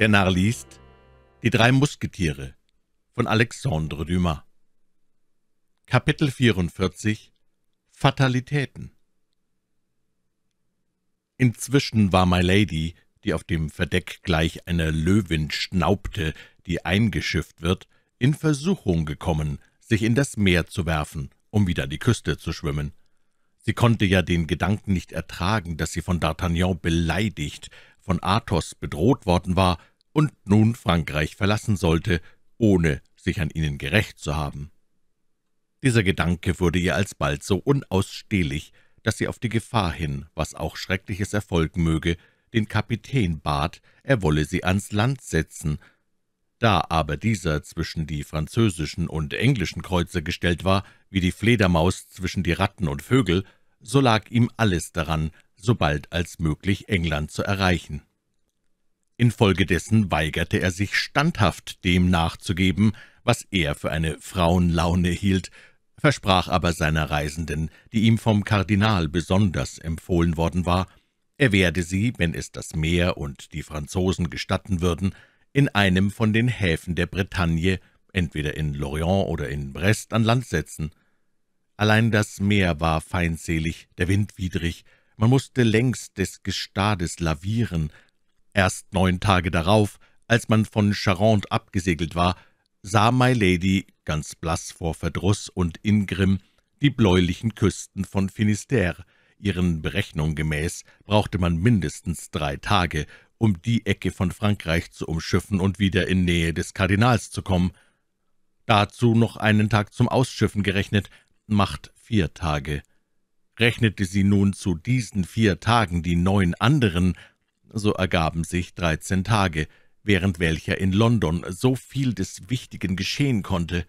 Der Narr liest Die drei Musketiere von Alexandre Dumas Kapitel 44 Fatalitäten Inzwischen war My Lady, die auf dem Verdeck gleich einer Löwin schnaubte, die eingeschifft wird, in Versuchung gekommen, sich in das Meer zu werfen, um wieder die Küste zu schwimmen. Sie konnte ja den Gedanken nicht ertragen, dass sie von D'Artagnan beleidigt, von Athos bedroht worden war und nun Frankreich verlassen sollte, ohne sich an ihnen gerecht zu haben. Dieser Gedanke wurde ihr alsbald so unausstehlich, dass sie auf die Gefahr hin, was auch Schreckliches erfolgen möge, den Kapitän bat, er wolle sie ans Land setzen. Da aber dieser zwischen die französischen und englischen Kreuzer gestellt war, wie die Fledermaus zwischen die Ratten und Vögel, so lag ihm alles daran, so bald als möglich England zu erreichen. Infolgedessen weigerte er sich standhaft, dem nachzugeben, was er für eine Frauenlaune hielt, versprach aber seiner Reisenden, die ihm vom Kardinal besonders empfohlen worden war, er werde sie, wenn es das Meer und die Franzosen gestatten würden, in einem von den Häfen der Bretagne, entweder in Lorient oder in Brest, an Land setzen. Allein das Meer war feindselig, der Wind widrig, man musste längs des Gestades lavieren, Erst neun Tage darauf, als man von Charente abgesegelt war, sah My Lady, ganz blass vor Verdruss und Ingrim, die bläulichen Küsten von Finisterre. Ihren Berechnungen gemäß brauchte man mindestens drei Tage, um die Ecke von Frankreich zu umschiffen und wieder in Nähe des Kardinals zu kommen. Dazu noch einen Tag zum Ausschiffen gerechnet, macht vier Tage. Rechnete sie nun zu diesen vier Tagen die neun anderen, so ergaben sich dreizehn Tage, während welcher in London so viel des Wichtigen geschehen konnte.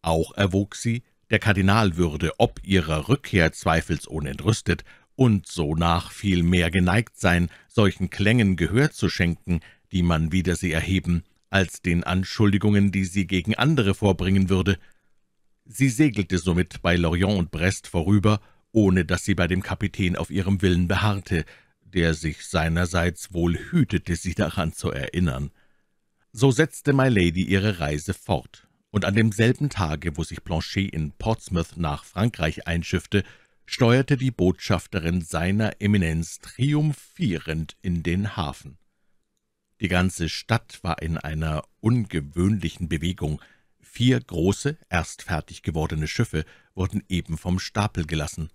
Auch erwog sie der Kardinal würde ob ihrer Rückkehr zweifelsohne entrüstet und sonach viel mehr geneigt sein, solchen Klängen Gehör zu schenken, die man wider sie erheben, als den Anschuldigungen, die sie gegen andere vorbringen würde. Sie segelte somit bei Lorient und Brest vorüber, ohne dass sie bei dem Kapitän auf ihrem Willen beharrte, der sich seinerseits wohl hütete, sie daran zu erinnern. So setzte My Lady ihre Reise fort, und an demselben Tage, wo sich Planchet in Portsmouth nach Frankreich einschiffte, steuerte die Botschafterin seiner Eminenz triumphierend in den Hafen. Die ganze Stadt war in einer ungewöhnlichen Bewegung. Vier große, erst fertig gewordene Schiffe wurden eben vom Stapel gelassen.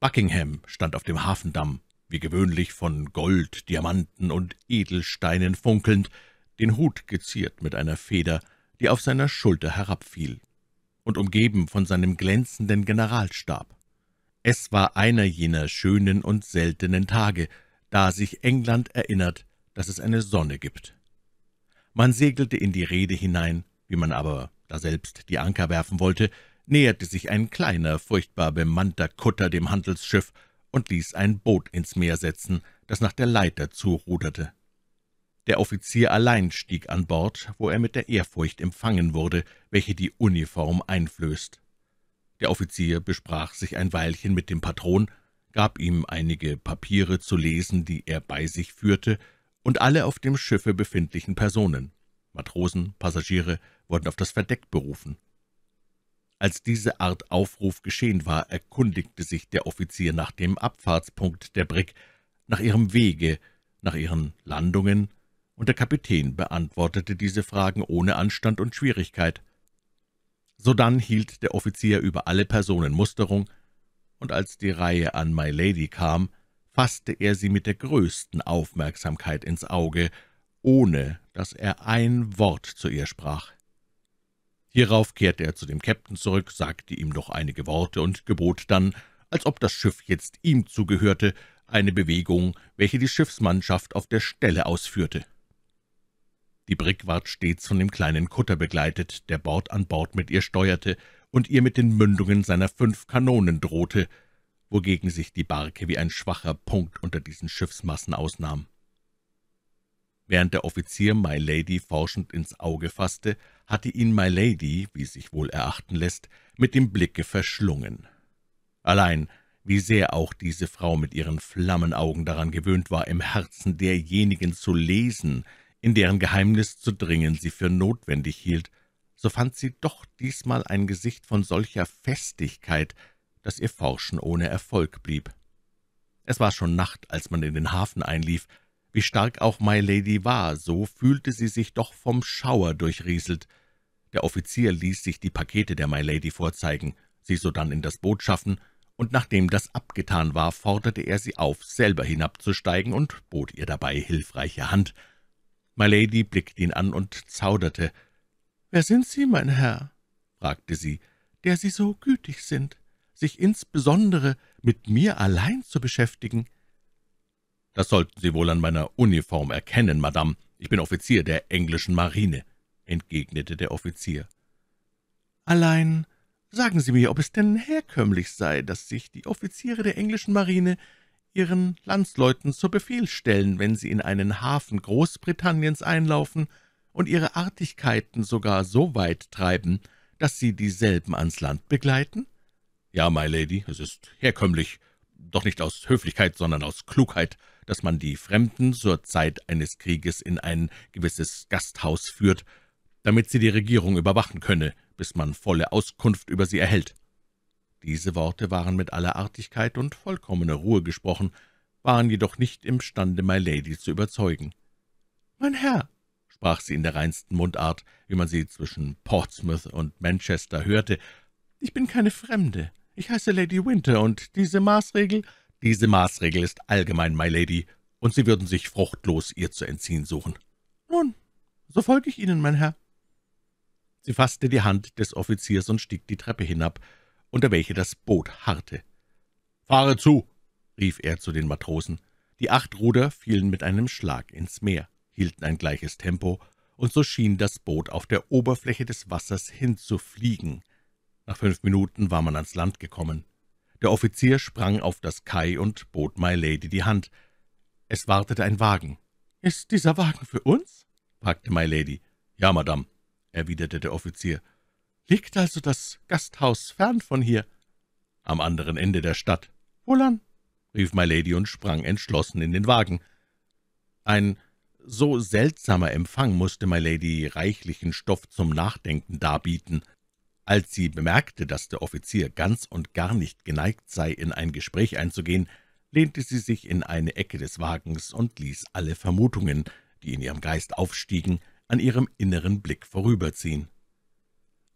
Buckingham stand auf dem Hafendamm, wie gewöhnlich von Gold, Diamanten und Edelsteinen funkelnd, den Hut geziert mit einer Feder, die auf seiner Schulter herabfiel, und umgeben von seinem glänzenden Generalstab. Es war einer jener schönen und seltenen Tage, da sich England erinnert, dass es eine Sonne gibt. Man segelte in die Rede hinein, wie man aber daselbst die Anker werfen wollte, näherte sich ein kleiner, furchtbar bemannter Kutter dem Handelsschiff und ließ ein Boot ins Meer setzen, das nach der Leiter zuruderte. Der Offizier allein stieg an Bord, wo er mit der Ehrfurcht empfangen wurde, welche die Uniform einflößt. Der Offizier besprach sich ein Weilchen mit dem Patron, gab ihm einige Papiere zu lesen, die er bei sich führte, und alle auf dem Schiffe befindlichen Personen, Matrosen, Passagiere, wurden auf das Verdeck berufen. Als diese Art Aufruf geschehen war, erkundigte sich der Offizier nach dem Abfahrtspunkt der Brigg, nach ihrem Wege, nach ihren Landungen, und der Kapitän beantwortete diese Fragen ohne Anstand und Schwierigkeit. Sodann hielt der Offizier über alle Personen Musterung, und als die Reihe an My Lady kam, fasste er sie mit der größten Aufmerksamkeit ins Auge, ohne dass er ein Wort zu ihr sprach. Hierauf kehrte er zu dem Käpt'n zurück, sagte ihm noch einige Worte und gebot dann, als ob das Schiff jetzt ihm zugehörte, eine Bewegung, welche die Schiffsmannschaft auf der Stelle ausführte. Die Brig ward stets von dem kleinen Kutter begleitet, der Bord an Bord mit ihr steuerte und ihr mit den Mündungen seiner fünf Kanonen drohte, wogegen sich die Barke wie ein schwacher Punkt unter diesen Schiffsmassen ausnahm. Während der Offizier My Lady forschend ins Auge fasste, hatte ihn My Lady, wie sich wohl erachten lässt, mit dem Blicke verschlungen. Allein, wie sehr auch diese Frau mit ihren Flammenaugen daran gewöhnt war, im Herzen derjenigen zu lesen, in deren Geheimnis zu dringen sie für notwendig hielt, so fand sie doch diesmal ein Gesicht von solcher Festigkeit, dass ihr Forschen ohne Erfolg blieb. Es war schon Nacht, als man in den Hafen einlief. Wie stark auch My Lady war, so fühlte sie sich doch vom Schauer durchrieselt, der Offizier ließ sich die Pakete der My Lady vorzeigen, sie sodann in das Boot schaffen, und nachdem das abgetan war, forderte er sie auf, selber hinabzusteigen und bot ihr dabei hilfreiche Hand. My Lady blickte ihn an und zauderte. »Wer sind Sie, mein Herr?« fragte sie, »der Sie so gütig sind, sich insbesondere mit mir allein zu beschäftigen?« »Das sollten Sie wohl an meiner Uniform erkennen, Madame. Ich bin Offizier der englischen Marine.« entgegnete der Offizier. »Allein sagen Sie mir, ob es denn herkömmlich sei, dass sich die Offiziere der englischen Marine ihren Landsleuten zu Befehl stellen, wenn sie in einen Hafen Großbritanniens einlaufen und ihre Artigkeiten sogar so weit treiben, dass sie dieselben ans Land begleiten?« »Ja, my lady, es ist herkömmlich, doch nicht aus Höflichkeit, sondern aus Klugheit, dass man die Fremden zur Zeit eines Krieges in ein gewisses Gasthaus führt, damit sie die Regierung überwachen könne, bis man volle Auskunft über sie erhält. Diese Worte waren mit aller Artigkeit und vollkommener Ruhe gesprochen, waren jedoch nicht imstande, My Lady zu überzeugen. »Mein Herr«, sprach sie in der reinsten Mundart, wie man sie zwischen Portsmouth und Manchester hörte, »ich bin keine Fremde. Ich heiße Lady Winter, und diese Maßregel...« »Diese Maßregel ist allgemein, My Lady, und Sie würden sich fruchtlos ihr zu entziehen suchen.« »Nun, so folge ich Ihnen, mein Herr.« Sie faßte die Hand des Offiziers und stieg die Treppe hinab, unter welche das Boot harrte. »Fahre zu!« rief er zu den Matrosen. Die acht Ruder fielen mit einem Schlag ins Meer, hielten ein gleiches Tempo, und so schien das Boot auf der Oberfläche des Wassers hinzufliegen. Nach fünf Minuten war man ans Land gekommen. Der Offizier sprang auf das Kai und bot My Lady die Hand. Es wartete ein Wagen. »Ist dieser Wagen für uns?« fragte My Lady. »Ja, Madame«, erwiderte der Offizier. »Liegt also das Gasthaus fern von hier?« »Am anderen Ende der Stadt.« »Wohlan?« rief My Lady und sprang entschlossen in den Wagen. Ein so seltsamer Empfang musste My Lady reichlichen Stoff zum Nachdenken darbieten. Als sie bemerkte, dass der Offizier ganz und gar nicht geneigt sei, in ein Gespräch einzugehen, lehnte sie sich in eine Ecke des Wagens und ließ alle Vermutungen, die in ihrem Geist aufstiegen, an ihrem inneren Blick vorüberziehen.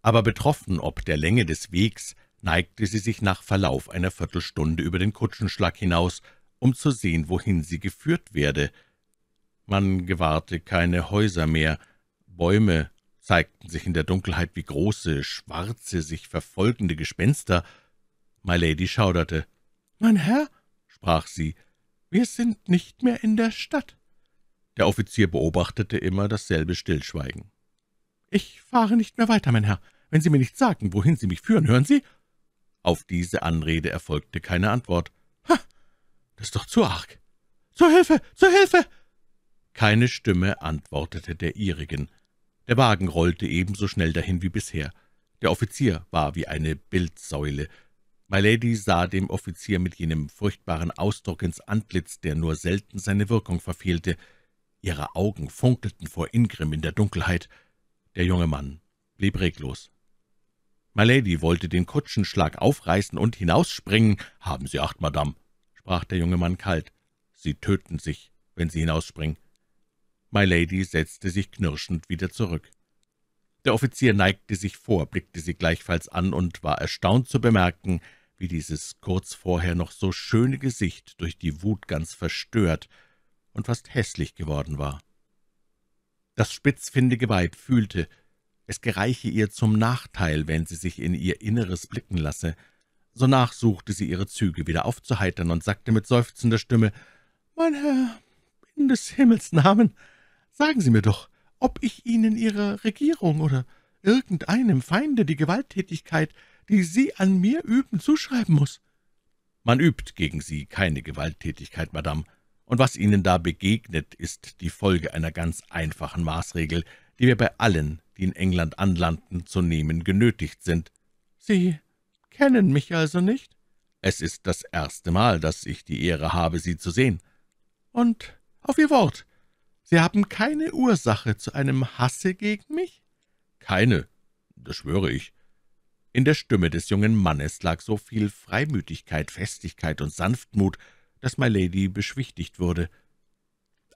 Aber betroffen ob der Länge des Wegs, neigte sie sich nach Verlauf einer Viertelstunde über den Kutschenschlag hinaus, um zu sehen, wohin sie geführt werde. Man gewahrte keine Häuser mehr, Bäume zeigten sich in der Dunkelheit wie große, schwarze, sich verfolgende Gespenster. My Lady schauderte. »Mein Herr«, sprach sie, »wir sind nicht mehr in der Stadt.« der Offizier beobachtete immer dasselbe Stillschweigen. »Ich fahre nicht mehr weiter, mein Herr. Wenn Sie mir nicht sagen, wohin Sie mich führen, hören Sie?« Auf diese Anrede erfolgte keine Antwort. »Ha! Das ist doch zu arg! Zur Hilfe! Zur Hilfe!« Keine Stimme antwortete der ihrigen. Der Wagen rollte ebenso schnell dahin wie bisher. Der Offizier war wie eine Bildsäule. Lady sah dem Offizier mit jenem furchtbaren Ausdruck ins Antlitz, der nur selten seine Wirkung verfehlte ihre Augen funkelten vor Ingrim in der Dunkelheit. Der junge Mann blieb reglos. Milady wollte den Kutschenschlag aufreißen und hinausspringen. »Haben Sie Acht, Madame«, sprach der junge Mann kalt. »Sie töten sich, wenn Sie hinausspringen.« My Lady setzte sich knirschend wieder zurück. Der Offizier neigte sich vor, blickte sie gleichfalls an und war erstaunt zu bemerken, wie dieses kurz vorher noch so schöne Gesicht durch die Wut ganz verstört und fast hässlich geworden war. Das spitzfindige Weib fühlte, es gereiche ihr zum Nachteil, wenn sie sich in ihr Inneres blicken lasse. Sonach suchte sie ihre Züge wieder aufzuheitern und sagte mit seufzender Stimme, »Mein Herr, in des Himmels Namen, sagen Sie mir doch, ob ich Ihnen Ihrer Regierung oder irgendeinem Feinde die Gewalttätigkeit, die Sie an mir üben, zuschreiben muss.« »Man übt gegen Sie keine Gewalttätigkeit, Madame«, und was ihnen da begegnet, ist die Folge einer ganz einfachen Maßregel, die wir bei allen, die in England anlanden, zu nehmen genötigt sind. »Sie kennen mich also nicht?« »Es ist das erste Mal, dass ich die Ehre habe, Sie zu sehen.« »Und auf Ihr Wort, Sie haben keine Ursache zu einem Hasse gegen mich?« »Keine, das schwöre ich.« in der Stimme des jungen Mannes lag so viel Freimütigkeit, Festigkeit und Sanftmut, dass My Lady beschwichtigt wurde.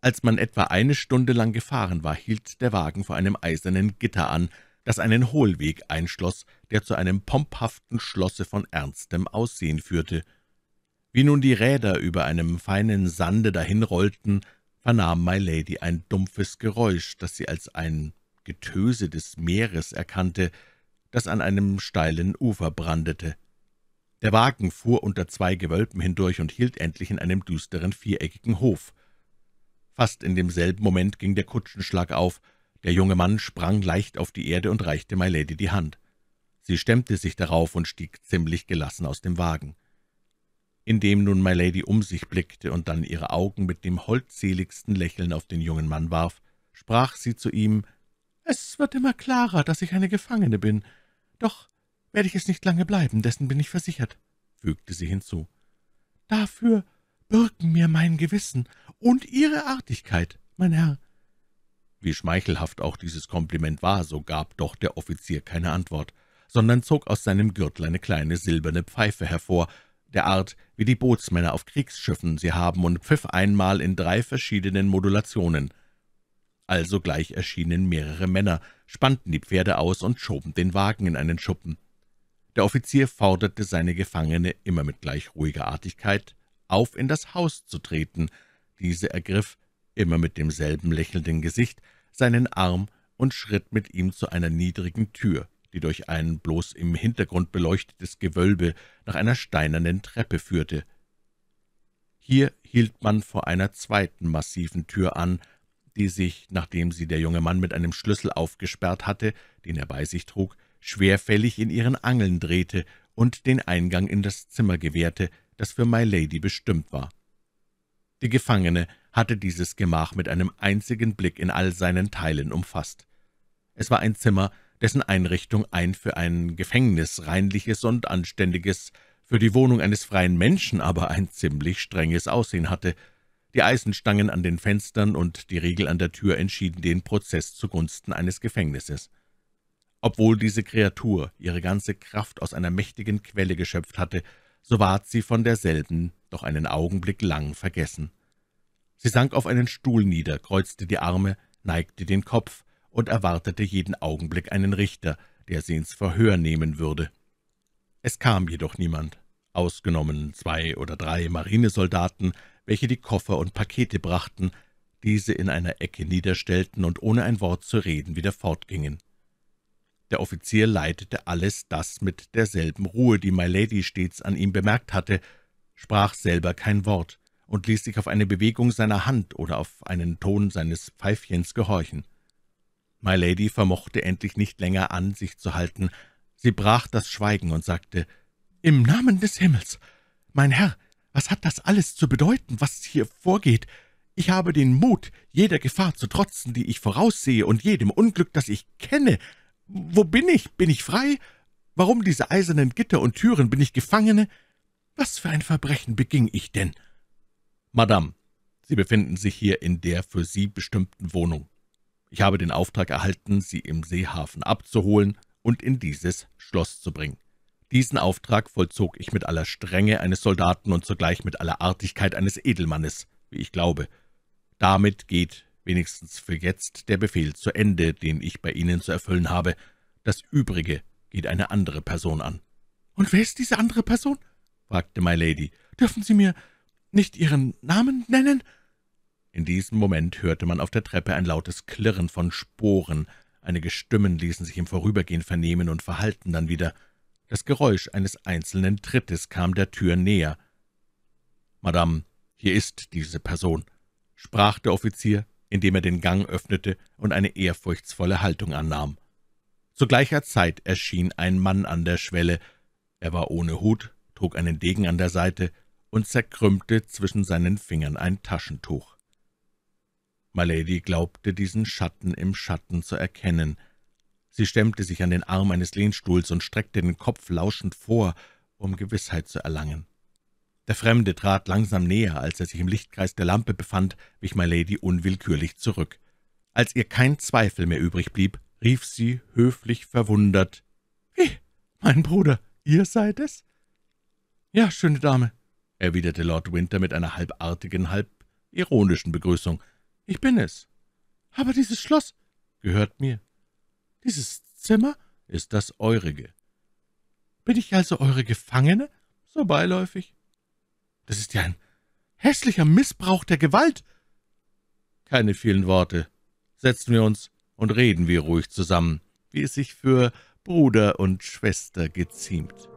Als man etwa eine Stunde lang gefahren war, hielt der Wagen vor einem eisernen Gitter an, das einen Hohlweg einschloss, der zu einem pomphaften Schlosse von ernstem Aussehen führte. Wie nun die Räder über einem feinen Sande dahinrollten, vernahm My Lady ein dumpfes Geräusch, das sie als ein Getöse des Meeres erkannte, das an einem steilen Ufer brandete. Der Wagen fuhr unter zwei Gewölben hindurch und hielt endlich in einem düsteren, viereckigen Hof. Fast in demselben Moment ging der Kutschenschlag auf. Der junge Mann sprang leicht auf die Erde und reichte My Lady die Hand. Sie stemmte sich darauf und stieg ziemlich gelassen aus dem Wagen. Indem nun My Lady um sich blickte und dann ihre Augen mit dem holdseligsten Lächeln auf den jungen Mann warf, sprach sie zu ihm, »Es wird immer klarer, dass ich eine Gefangene bin. Doch werde ich es nicht lange bleiben, dessen bin ich versichert«, fügte sie hinzu. »Dafür bürgen mir mein Gewissen und Ihre Artigkeit, mein Herr.« Wie schmeichelhaft auch dieses Kompliment war, so gab doch der Offizier keine Antwort, sondern zog aus seinem Gürtel eine kleine silberne Pfeife hervor, der Art, wie die Bootsmänner auf Kriegsschiffen sie haben, und pfiff einmal in drei verschiedenen Modulationen. Allsogleich erschienen mehrere Männer, spannten die Pferde aus und schoben den Wagen in einen Schuppen. Der Offizier forderte seine Gefangene immer mit gleich ruhiger Artigkeit auf, in das Haus zu treten. Diese ergriff, immer mit demselben lächelnden Gesicht, seinen Arm und schritt mit ihm zu einer niedrigen Tür, die durch ein bloß im Hintergrund beleuchtetes Gewölbe nach einer steinernen Treppe führte. Hier hielt man vor einer zweiten massiven Tür an, die sich, nachdem sie der junge Mann mit einem Schlüssel aufgesperrt hatte, den er bei sich trug, schwerfällig in ihren Angeln drehte und den Eingang in das Zimmer gewährte, das für My Lady bestimmt war. Die Gefangene hatte dieses Gemach mit einem einzigen Blick in all seinen Teilen umfasst. Es war ein Zimmer, dessen Einrichtung ein für ein Gefängnis reinliches und anständiges, für die Wohnung eines freien Menschen aber ein ziemlich strenges Aussehen hatte. Die Eisenstangen an den Fenstern und die Riegel an der Tür entschieden den Prozess zugunsten eines Gefängnisses. Obwohl diese Kreatur ihre ganze Kraft aus einer mächtigen Quelle geschöpft hatte, so ward sie von derselben doch einen Augenblick lang vergessen. Sie sank auf einen Stuhl nieder, kreuzte die Arme, neigte den Kopf und erwartete jeden Augenblick einen Richter, der sie ins Verhör nehmen würde. Es kam jedoch niemand, ausgenommen zwei oder drei Marinesoldaten, welche die Koffer und Pakete brachten, diese in einer Ecke niederstellten und ohne ein Wort zu reden wieder fortgingen. Der Offizier leitete alles das mit derselben Ruhe, die My Lady stets an ihm bemerkt hatte, sprach selber kein Wort und ließ sich auf eine Bewegung seiner Hand oder auf einen Ton seines Pfeifchens gehorchen. My Lady vermochte endlich nicht länger an sich zu halten. Sie brach das Schweigen und sagte, »Im Namen des Himmels! Mein Herr, was hat das alles zu bedeuten, was hier vorgeht? Ich habe den Mut, jeder Gefahr zu trotzen, die ich voraussehe, und jedem Unglück, das ich kenne. Wo bin ich? Bin ich frei? Warum diese eisernen Gitter und Türen? Bin ich Gefangene? Was für ein Verbrechen beging ich denn? Madame, Sie befinden sich hier in der für Sie bestimmten Wohnung. Ich habe den Auftrag erhalten, Sie im Seehafen abzuholen und in dieses Schloss zu bringen. Diesen Auftrag vollzog ich mit aller Strenge eines Soldaten und zugleich mit aller Artigkeit eines Edelmannes, wie ich glaube. Damit geht wenigstens für jetzt, der Befehl zu Ende, den ich bei Ihnen zu erfüllen habe. Das Übrige geht eine andere Person an.« »Und wer ist diese andere Person?« fragte My Lady. »Dürfen Sie mir nicht Ihren Namen nennen?« In diesem Moment hörte man auf der Treppe ein lautes Klirren von Sporen. Einige Stimmen ließen sich im Vorübergehen vernehmen und verhalten dann wieder. Das Geräusch eines einzelnen Trittes kam der Tür näher. »Madame, hier ist diese Person«, sprach der Offizier indem er den Gang öffnete und eine ehrfurchtsvolle Haltung annahm. Zu gleicher Zeit erschien ein Mann an der Schwelle. Er war ohne Hut, trug einen Degen an der Seite und zerkrümmte zwischen seinen Fingern ein Taschentuch. Milady glaubte, diesen Schatten im Schatten zu erkennen. Sie stemmte sich an den Arm eines Lehnstuhls und streckte den Kopf lauschend vor, um Gewissheit zu erlangen. Der Fremde trat langsam näher, als er sich im Lichtkreis der Lampe befand, wich My Lady unwillkürlich zurück. Als ihr kein Zweifel mehr übrig blieb, rief sie höflich verwundert. »Wie, mein Bruder, ihr seid es?« »Ja, schöne Dame«, erwiderte Lord Winter mit einer halbartigen, halb ironischen Begrüßung. »Ich bin es. Aber dieses Schloss gehört mir. Dieses Zimmer ist das eurige. Bin ich also eure Gefangene? So beiläufig. Das ist ja ein hässlicher Missbrauch der Gewalt. Keine vielen Worte. Setzen wir uns und reden wir ruhig zusammen, wie es sich für Bruder und Schwester geziemt.